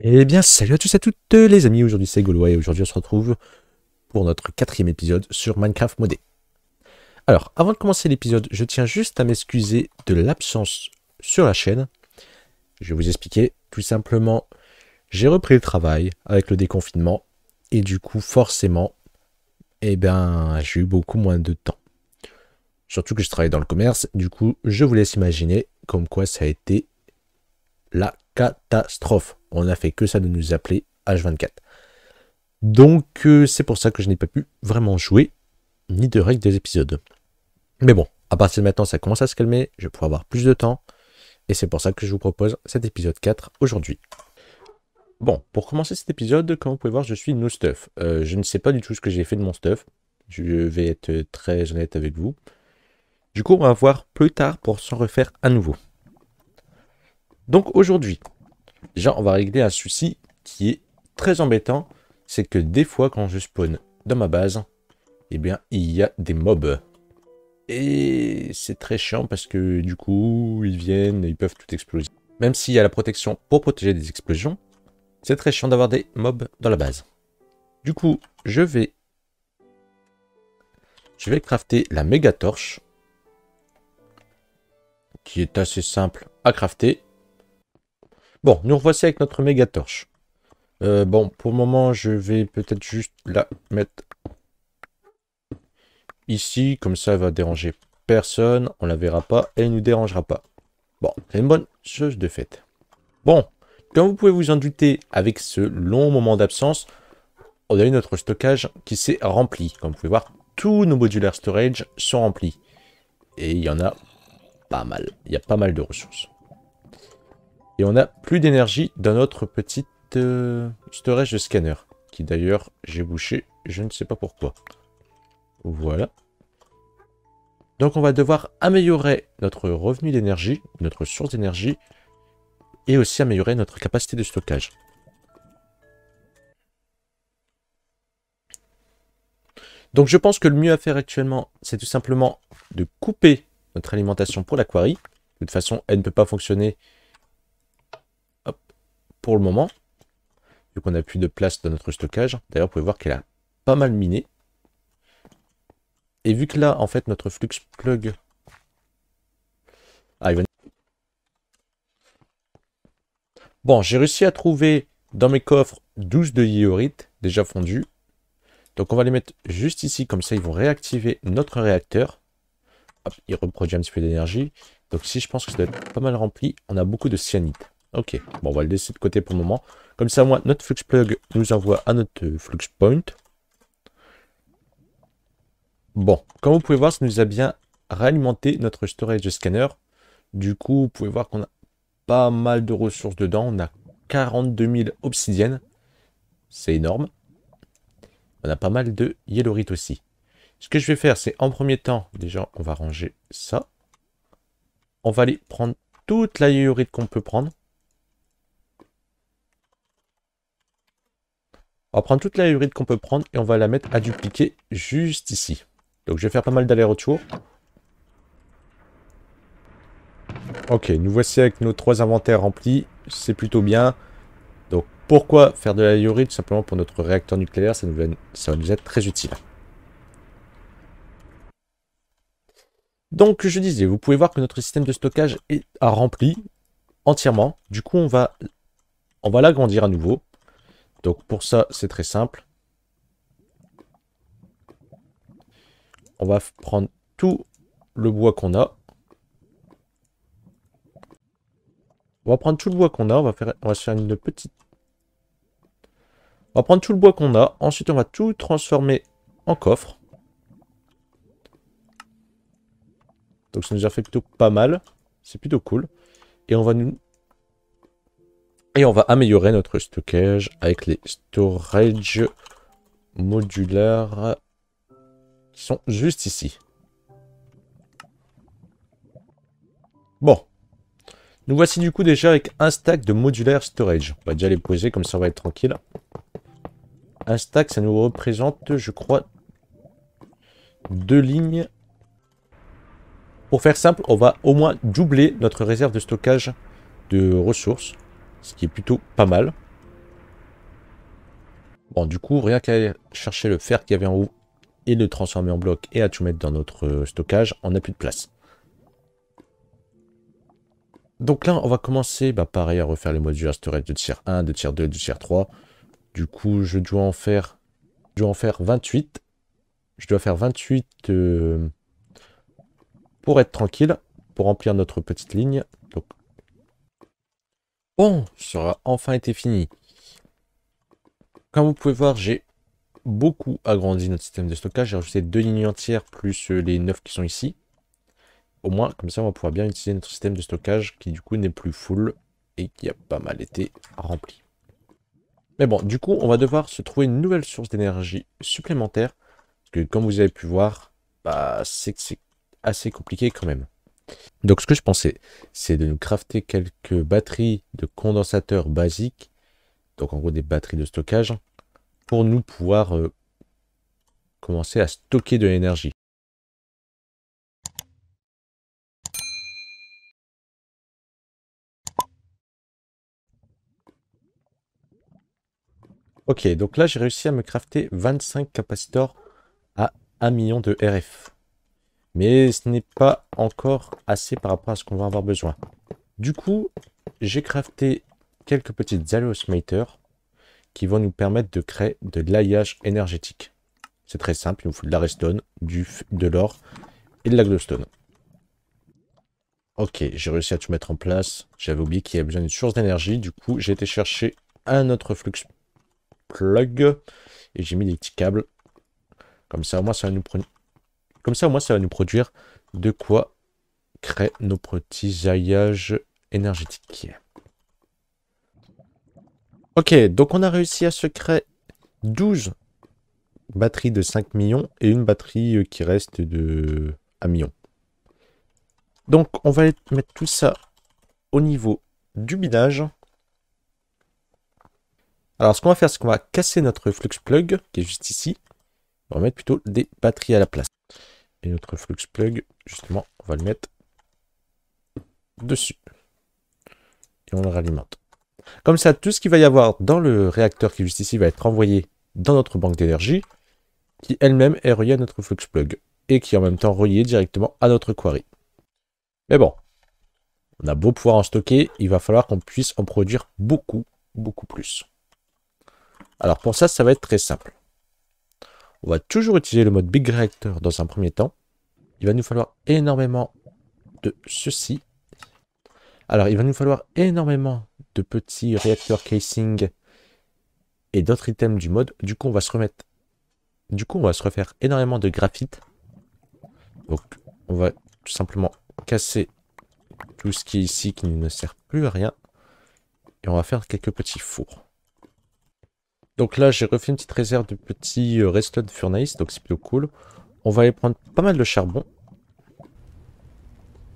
Eh bien, salut à tous et à toutes les amis, aujourd'hui c'est Gaulois et aujourd'hui on se retrouve pour notre quatrième épisode sur Minecraft modé. Alors, avant de commencer l'épisode, je tiens juste à m'excuser de l'absence sur la chaîne. Je vais vous expliquer, tout simplement, j'ai repris le travail avec le déconfinement et du coup, forcément, eh ben, j'ai eu beaucoup moins de temps. Surtout que je travaille dans le commerce, du coup, je vous laisse imaginer comme quoi ça a été la catastrophe. On a fait que ça de nous appeler H24. Donc euh, c'est pour ça que je n'ai pas pu vraiment jouer, ni de règles des épisodes. Mais bon, à partir de maintenant ça commence à se calmer, je pourrais avoir plus de temps, et c'est pour ça que je vous propose cet épisode 4 aujourd'hui. Bon, pour commencer cet épisode, comme vous pouvez voir, je suis no stuff. Euh, je ne sais pas du tout ce que j'ai fait de mon stuff. Je vais être très honnête avec vous. Du coup, on va voir plus tard pour s'en refaire à nouveau. Donc aujourd'hui, déjà on va régler un souci qui est très embêtant, c'est que des fois quand je spawn dans ma base, eh bien il y a des mobs. Et c'est très chiant parce que du coup ils viennent et ils peuvent tout exploser. Même s'il y a la protection pour protéger des explosions, c'est très chiant d'avoir des mobs dans la base. Du coup, je vais je vais crafter la méga torche qui est assez simple à crafter Bon, nous revoici avec notre méga torche. Euh, bon, pour le moment, je vais peut-être juste la mettre ici. Comme ça, elle va déranger personne. On la verra pas. Elle ne nous dérangera pas. Bon, c'est une bonne chose de fait. Bon, comme vous pouvez vous en douter, avec ce long moment d'absence, on a eu notre stockage qui s'est rempli. Comme vous pouvez voir, tous nos modulaires storage sont remplis. Et il y en a pas mal. Il y a pas mal de ressources. Et on a plus d'énergie dans notre petite euh, storage de scanner. Qui d'ailleurs, j'ai bouché, je ne sais pas pourquoi. Voilà. Donc on va devoir améliorer notre revenu d'énergie, notre source d'énergie, et aussi améliorer notre capacité de stockage. Donc je pense que le mieux à faire actuellement, c'est tout simplement de couper notre alimentation pour l'aquarie. De toute façon, elle ne peut pas fonctionner pour le moment, vu qu'on n'a plus de place dans notre stockage. D'ailleurs, vous pouvez voir qu'elle a pas mal miné. Et vu que là, en fait, notre flux plug... Ah, bon, j'ai réussi à trouver dans mes coffres 12 de iorite déjà fondu Donc on va les mettre juste ici, comme ça ils vont réactiver notre réacteur. il reproduit un petit peu d'énergie. Donc si je pense que ça être pas mal rempli, on a beaucoup de cyanite. Ok, bon, on va le laisser de côté pour le moment. Comme ça, moi, notre flux plug nous envoie à notre flux point. Bon, comme vous pouvez voir, ça nous a bien réalimenté notre storage scanner. Du coup, vous pouvez voir qu'on a pas mal de ressources dedans. On a 42 000 obsidiennes. C'est énorme. On a pas mal de yellowrite aussi. Ce que je vais faire, c'est en premier temps, déjà, on va ranger ça. On va aller prendre toute la yellowrite qu'on peut prendre. prendre toute la hybride qu'on peut prendre et on va la mettre à dupliquer juste ici. Donc je vais faire pas mal dallers retour Ok, nous voici avec nos trois inventaires remplis. C'est plutôt bien. Donc pourquoi faire de la hybride Simplement pour notre réacteur nucléaire, ça, nous, ça va nous être très utile. Donc je disais, vous pouvez voir que notre système de stockage est à rempli entièrement. Du coup, on va, on va l'agrandir à nouveau. Donc pour ça, c'est très simple. On va prendre tout le bois qu'on a. On va prendre tout le bois qu'on a. On va, faire, on va se faire une petite... On va prendre tout le bois qu'on a. Ensuite, on va tout transformer en coffre. Donc ça nous a fait plutôt pas mal. C'est plutôt cool. Et on va nous et on va améliorer notre stockage avec les storage modulaires qui sont juste ici. Bon. Nous voici du coup déjà avec un stack de modulaire storage. On va déjà les poser comme ça on va être tranquille. Un stack ça nous représente je crois deux lignes. Pour faire simple on va au moins doubler notre réserve de stockage de ressources. Ce qui est plutôt pas mal. Bon, du coup, rien qu'à chercher le fer qu'il y avait en haut et le transformer en bloc et à tout mettre dans notre stockage, on n'a plus de place. Donc là, on va commencer bah, pareil à refaire les modules à storage de tier 1, de tiers 2, de tier 3. Du coup, je dois en faire, je dois en faire 28. Je dois faire 28 euh, pour être tranquille, pour remplir notre petite ligne. Bon, ça aura enfin été fini. Comme vous pouvez voir, j'ai beaucoup agrandi notre système de stockage. J'ai rajouté deux lignes entières plus euh, les neuf qui sont ici. Au moins, comme ça, on va pouvoir bien utiliser notre système de stockage qui, du coup, n'est plus full et qui a pas mal été rempli. Mais bon, du coup, on va devoir se trouver une nouvelle source d'énergie supplémentaire. Parce que, comme vous avez pu voir, bah, c'est assez compliqué quand même. Donc ce que je pensais, c'est de nous crafter quelques batteries de condensateurs basiques, donc en gros des batteries de stockage, pour nous pouvoir euh, commencer à stocker de l'énergie. Ok, donc là j'ai réussi à me crafter 25 capacitors à 1 million de RF. Mais ce n'est pas encore assez par rapport à ce qu'on va avoir besoin. Du coup, j'ai crafté quelques petites mater qui vont nous permettre de créer de l'aillage énergétique. C'est très simple, il nous faut de la redstone, du, de l'or et de la glowstone. Ok, j'ai réussi à tout mettre en place. J'avais oublié qu'il y avait besoin d'une source d'énergie. Du coup, j'ai été chercher un autre flux plug et j'ai mis des petits câbles. Comme ça, au moins, ça va nous prendre comme ça, au moins, ça va nous produire de quoi créer nos petits aillages énergétiques. Ok, donc on a réussi à se créer 12 batteries de 5 millions et une batterie euh, qui reste de 1 million. Donc on va mettre tout ça au niveau du binage. Alors ce qu'on va faire, c'est qu'on va casser notre flux plug qui est juste ici. On va mettre plutôt des batteries à la place. Et notre flux plug, justement, on va le mettre dessus. Et on le réalimente. Comme ça, tout ce qu'il va y avoir dans le réacteur qui juste ici va être envoyé dans notre banque d'énergie, qui elle-même est reliée à notre flux plug, et qui est en même temps reliée directement à notre quarry. Mais bon, on a beau pouvoir en stocker, il va falloir qu'on puisse en produire beaucoup, beaucoup plus. Alors pour ça, ça va être très simple. On va toujours utiliser le mode Big Reactor dans un premier temps. Il va nous falloir énormément de ceci. Alors, il va nous falloir énormément de petits réacteurs casing et d'autres items du mode. Du coup, on va se remettre... Du coup, on va se refaire énormément de graphite. Donc, on va tout simplement casser tout ce qui est ici qui ne sert plus à rien. Et on va faire quelques petits fours. Donc là, j'ai refait une petite réserve de petits euh, restos de furnace, donc c'est plutôt cool. On va aller prendre pas mal de charbon.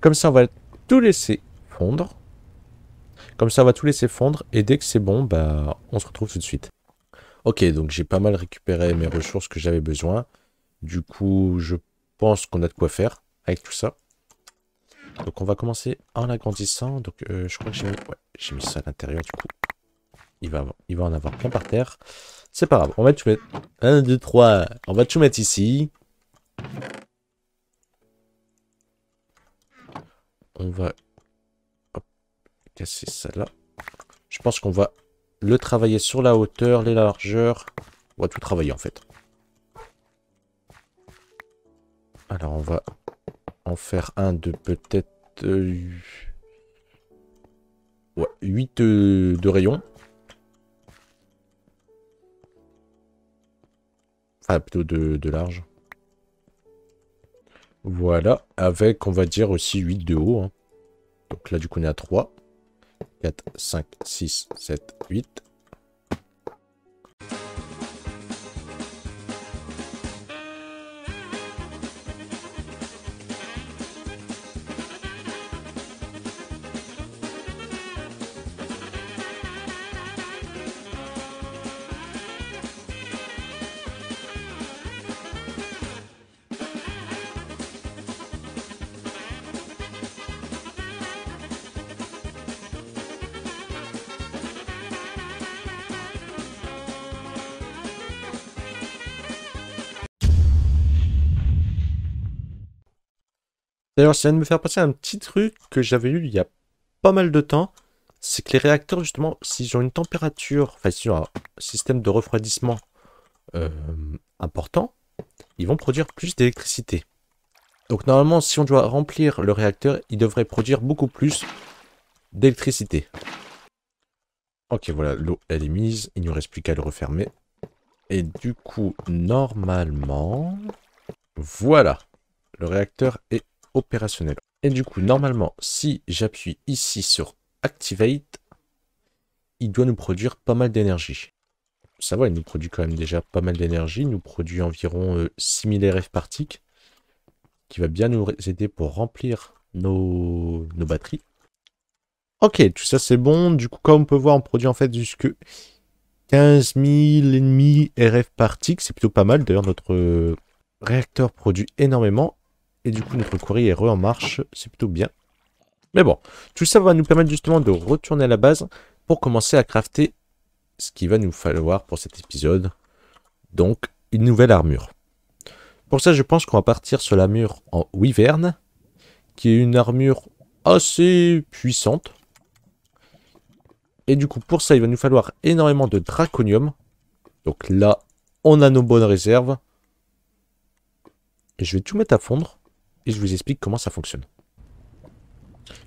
Comme ça, on va tout laisser fondre. Comme ça, on va tout laisser fondre. Et dès que c'est bon, bah, on se retrouve tout de suite. Ok, donc j'ai pas mal récupéré mes ressources que j'avais besoin. Du coup, je pense qu'on a de quoi faire avec tout ça. Donc on va commencer en agrandissant. Donc euh, je crois que j'ai mis ça à l'intérieur du coup il va, en avoir plein par terre. C'est pas grave, on va tout mettre... 1, 2, 3, on va tout mettre ici. On va casser ça là. Je pense qu'on va le travailler sur la hauteur, les largeurs. On va tout travailler en fait. Alors on va en faire un de peut-être... 8 euh, euh, de rayons. Enfin, plutôt de, large. Voilà, avec, on va dire, aussi 8 de haut. Hein. Donc là, du coup, on est à 3. 4, 5, 6, 7, 8. D'ailleurs, ça vient de me faire passer un petit truc que j'avais eu il y a pas mal de temps. C'est que les réacteurs, justement, s'ils ont une température, enfin, s'ils ont un système de refroidissement euh, important, ils vont produire plus d'électricité. Donc, normalement, si on doit remplir le réacteur, il devrait produire beaucoup plus d'électricité. Ok, voilà, l'eau, elle est mise. Il ne nous reste plus qu'à le refermer. Et du coup, normalement... Voilà, le réacteur est opérationnel. Et du coup, normalement, si j'appuie ici sur Activate, il doit nous produire pas mal d'énergie. Ça va, il nous produit quand même déjà pas mal d'énergie. Il nous produit environ 6000 euh, RF par tick, qui va bien nous aider pour remplir nos, nos batteries. Ok, tout ça c'est bon. Du coup, comme on peut voir, on produit en fait jusque 15 et RF par tick. C'est plutôt pas mal. D'ailleurs, notre euh, réacteur produit énormément et du coup, notre courrier est re en marche. C'est plutôt bien. Mais bon, tout ça va nous permettre justement de retourner à la base pour commencer à crafter ce qu'il va nous falloir pour cet épisode. Donc, une nouvelle armure. Pour ça, je pense qu'on va partir sur l'armure en Wyvern, qui est une armure assez puissante. Et du coup, pour ça, il va nous falloir énormément de draconium. Donc là, on a nos bonnes réserves. Et je vais tout mettre à fondre et je vous explique comment ça fonctionne.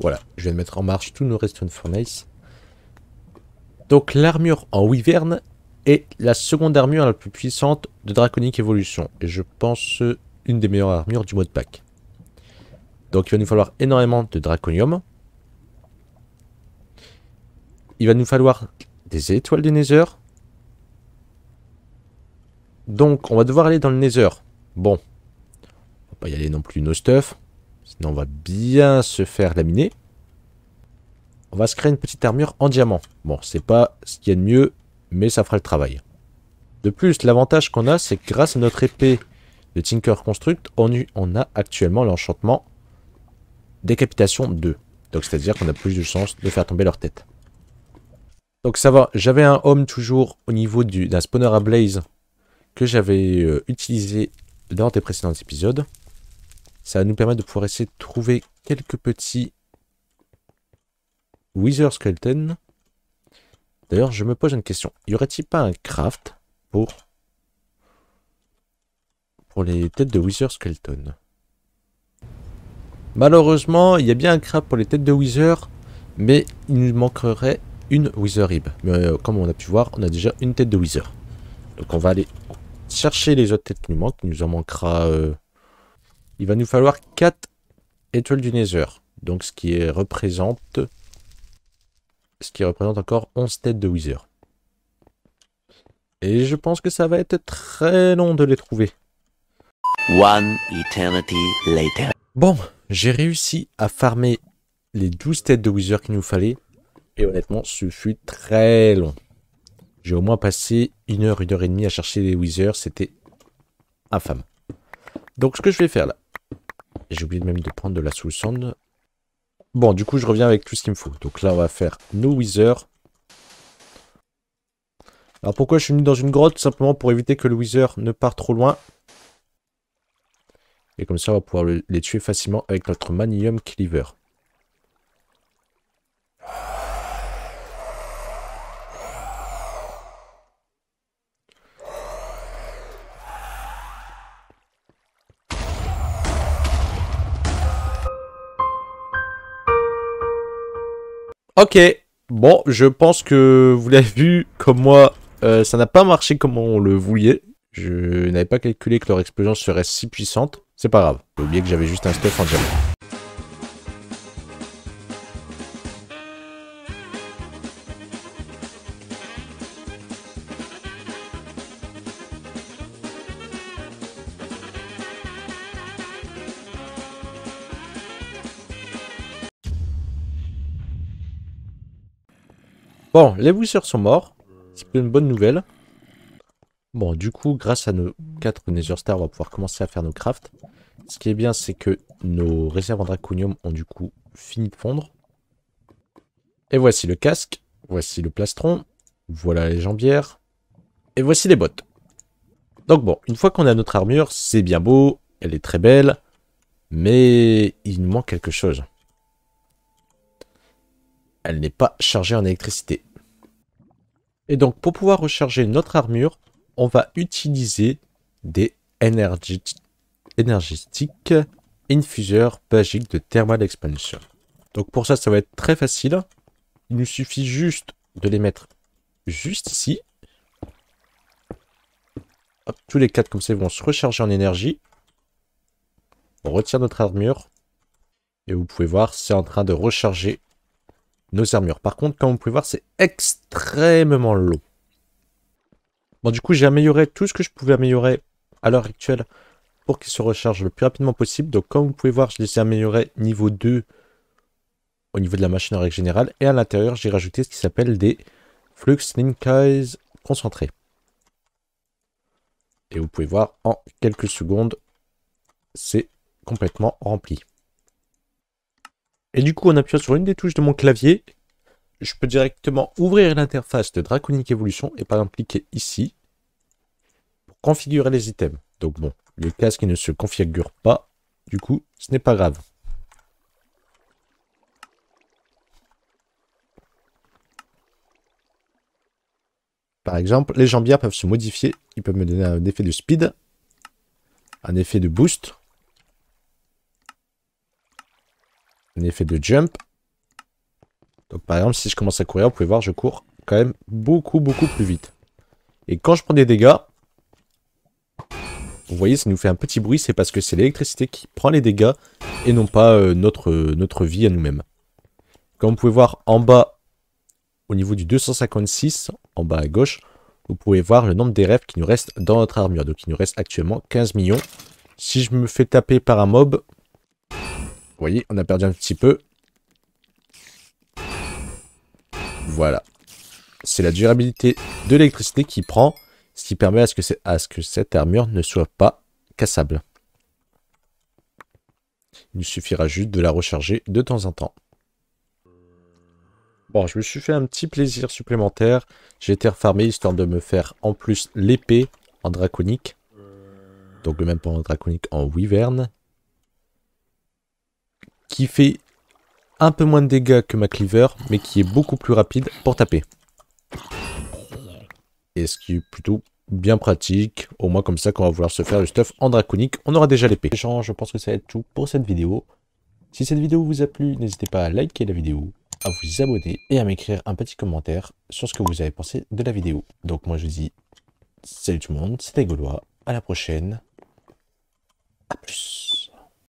Voilà, je vais mettre en marche tous nos Redstone Furnace. Donc l'armure en wyvern est la seconde armure la plus puissante de Draconic Evolution. Et je pense une des meilleures armures du mode pack. Donc il va nous falloir énormément de Draconium. Il va nous falloir des étoiles de Nether. Donc on va devoir aller dans le Nether. Bon, pas y aller non plus nos stuff. Sinon, on va bien se faire laminer. On va se créer une petite armure en diamant. Bon, c'est pas ce qu'il y a de mieux, mais ça fera le travail. De plus, l'avantage qu'on a, c'est que grâce à notre épée de Tinker Construct, on, a actuellement l'enchantement Décapitation 2. Donc, c'est-à-dire qu'on a plus de chance de faire tomber leur tête. Donc, ça va. J'avais un homme toujours au niveau d'un spawner à blaze que j'avais euh, utilisé dans des précédents épisodes. Ça va nous permettre de pouvoir essayer de trouver quelques petits Wither Skeleton. D'ailleurs, je me pose une question. Y aurait-il pas un craft pour pour les têtes de Wither Skeleton Malheureusement, il y a bien un craft pour les têtes de Wither, mais il nous manquerait une Wither Rib. Mais euh, comme on a pu voir, on a déjà une tête de Wither. Donc on va aller chercher les autres têtes qui nous manquent. Il nous en manquera euh, il va nous falloir 4 étoiles du Nether. Donc ce qui représente... Ce qui représente encore 11 têtes de Wither. Et je pense que ça va être très long de les trouver. One eternity later. Bon, j'ai réussi à farmer les 12 têtes de Wither qu'il nous fallait. Et honnêtement, ce fut très long. J'ai au moins passé une heure, une heure et demie à chercher les Wither. C'était infâme. Donc ce que je vais faire là, j'ai oublié même de prendre de la soul sound. Bon, du coup, je reviens avec tout ce qu'il me faut. Donc là, on va faire nos wither. Alors pourquoi je suis mis dans une grotte Simplement pour éviter que le wither ne parte trop loin. Et comme ça, on va pouvoir les tuer facilement avec notre Manium Cleaver. Ok, bon, je pense que vous l'avez vu, comme moi, euh, ça n'a pas marché comme on le voulait. Je n'avais pas calculé que leur explosion serait si puissante. C'est pas grave, j'ai oublié que j'avais juste un stuff en diamant. Bon, les Wizards sont morts. C'est une bonne nouvelle. Bon, du coup, grâce à nos 4 Nether Stars, on va pouvoir commencer à faire nos crafts. Ce qui est bien, c'est que nos réserves en draconium ont du coup fini de fondre. Et voici le casque. Voici le plastron. Voilà les jambières. Et voici les bottes. Donc bon, une fois qu'on a notre armure, c'est bien beau. Elle est très belle. Mais il nous manque quelque chose elle n'est pas chargée en électricité. Et donc pour pouvoir recharger notre armure, on va utiliser des énergétiques infuseurs magiques de Thermal Expansion. Donc pour ça, ça va être très facile. Il nous suffit juste de les mettre juste ici. tous les quatre comme ça vont se recharger en énergie. On retire notre armure. Et vous pouvez voir, c'est en train de recharger nos armures. Par contre, comme vous pouvez voir, c'est extrêmement long. Bon, du coup, j'ai amélioré tout ce que je pouvais améliorer à l'heure actuelle pour qu'il se recharge le plus rapidement possible. Donc, comme vous pouvez voir, je les ai améliorés niveau 2 au niveau de la machine en règle générale. Et à l'intérieur, j'ai rajouté ce qui s'appelle des flux linkage concentrés. Et vous pouvez voir, en quelques secondes, c'est complètement rempli. Et du coup, en appuyant sur une des touches de mon clavier, je peux directement ouvrir l'interface de Draconique Evolution et par exemple cliquer ici pour configurer les items. Donc bon, le casque ne se configure pas, du coup, ce n'est pas grave. Par exemple, les jambières peuvent se modifier. Ils peuvent me donner un effet de speed, un effet de boost, effet de jump. Donc par exemple, si je commence à courir, vous pouvez voir, je cours quand même beaucoup, beaucoup plus vite. Et quand je prends des dégâts, vous voyez, ça nous fait un petit bruit, c'est parce que c'est l'électricité qui prend les dégâts et non pas euh, notre, euh, notre vie à nous-mêmes. Comme vous pouvez voir en bas, au niveau du 256, en bas à gauche, vous pouvez voir le nombre des rêves qui nous restent dans notre armure. Donc il nous reste actuellement 15 millions. Si je me fais taper par un mob, voyez, on a perdu un petit peu. Voilà. C'est la durabilité de l'électricité qui prend, ce qui permet à ce, que à ce que cette armure ne soit pas cassable. Il suffira juste de la recharger de temps en temps. Bon, je me suis fait un petit plaisir supplémentaire. J'ai été refarmé histoire de me faire en plus l'épée en draconique. Donc le même point en draconique en wyvern qui fait un peu moins de dégâts que ma cleaver, mais qui est beaucoup plus rapide pour taper. Et ce qui est plutôt bien pratique, au moins comme ça qu'on va vouloir se faire le stuff en draconique, on aura déjà l'épée. Je pense que ça va être tout pour cette vidéo. Si cette vidéo vous a plu, n'hésitez pas à liker la vidéo, à vous abonner et à m'écrire un petit commentaire sur ce que vous avez pensé de la vidéo. Donc moi je vous dis salut tout le monde, c'était Gaulois, à la prochaine, à plus